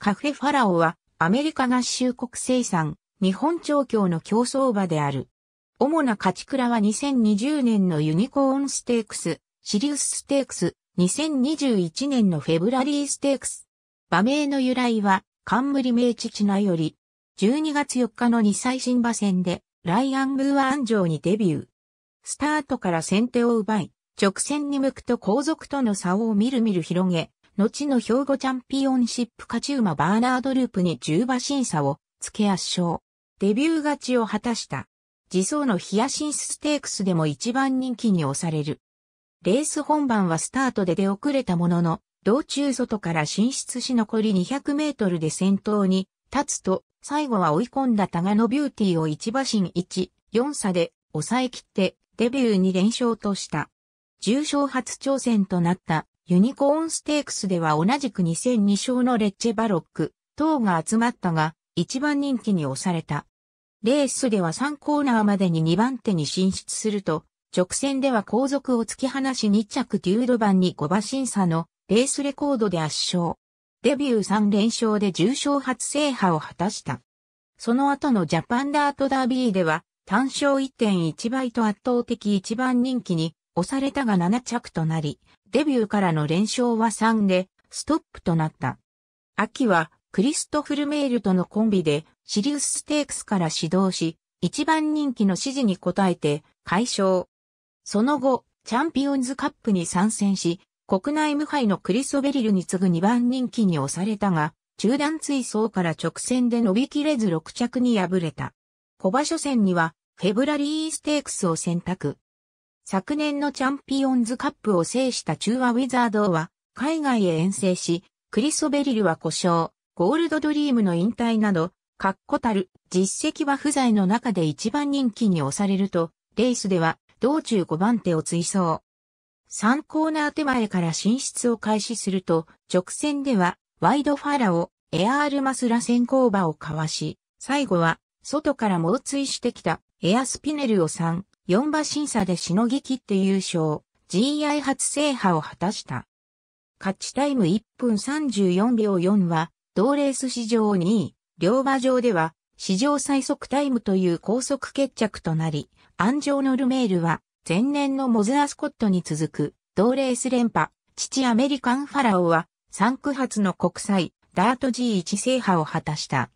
カフェファラオはアメリカ合衆国生産、日本調教の競争馬である。主な勝ち倉は2020年のユニコーンステークス、シリウスステークス、2021年のフェブラリーステークス。馬名の由来は、冠名父名より、12月4日の2歳新馬戦で、ライアン・ブーアン城にデビュー。スタートから先手を奪い、直線に向くと後続との差をみるみる広げ、後の兵庫チャンピオンシップ勝ち馬バーナードループに10馬審査を付け圧勝。デビュー勝ちを果たした。自走のヒアシンスステークスでも一番人気に押される。レース本番はスタートで出遅れたものの、道中外から進出し残り200メートルで先頭に立つと、最後は追い込んだタガノビューティーを1馬身1、4差で抑え切ってデビューに連勝とした。重賞初挑戦となったユニコーンステークスでは同じく2戦2勝のレッチェバロック、等が集まったが、一番人気に押された。レースでは3コーナーまでに2番手に進出すると、直線では後続を突き放し2着デュード版に5馬審査のレースレコードで圧勝。デビュー3連勝で重賞初制覇を果たした。その後のジャパンダートダービーでは単勝1.1倍と圧倒的一番人気に押されたが7着となり、デビューからの連勝は3で、ストップとなった。秋は、クリストフルメールとのコンビで、シリウスステークスから始動し、一番人気の指示に応えて、解消。その後、チャンピオンズカップに参戦し、国内無敗のクリソベリルに次ぐ2番人気に押されたが、中段追走から直線で伸びきれず6着に敗れた。小馬初戦には、フェブラリーステークスを選択。昨年のチャンピオンズカップを制した中和ウィザードは、海外へ遠征し、クリソベリルは故障、ゴールドドリームの引退など、確固たる実績は不在の中で一番人気に押されると、レースでは道中5番手を追走。3コーナー手前から進出を開始すると、直線ではワイドファラをエアールマスラ先行馬をかわし、最後は外から猛追してきたエアスピネルを3、4馬審査でしのぎ切って優勝、GI 初制覇を果たした。勝ちタイム1分34秒4は、同レース史上2位、両馬場では、史上最速タイムという高速決着となり、安城のノルメールは、前年のモズアスコットに続く、同レース連覇、父アメリカンファラオは、3区発の国際、ダート G1 制覇を果たした。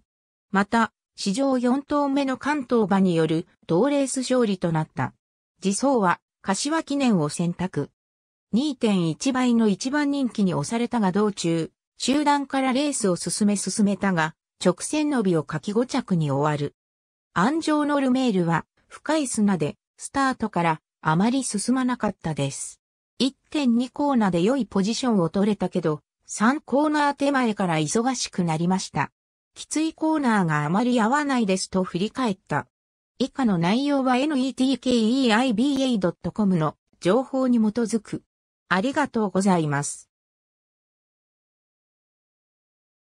また、史上4頭目の関東馬による同レース勝利となった。次走は、柏記念を選択。2.1倍の一番人気に押されたが道中、集団からレースを進め進めたが、直線伸びを書き5着に終わる。安城のルメールは、深い砂で、スタートからあまり進まなかったです。1.2コーナーで良いポジションを取れたけど、3コーナー手前から忙しくなりました。きついコーナーがあまり合わないですと振り返った。以下の内容は netkeiba.com の情報に基づく。ありがとうございます。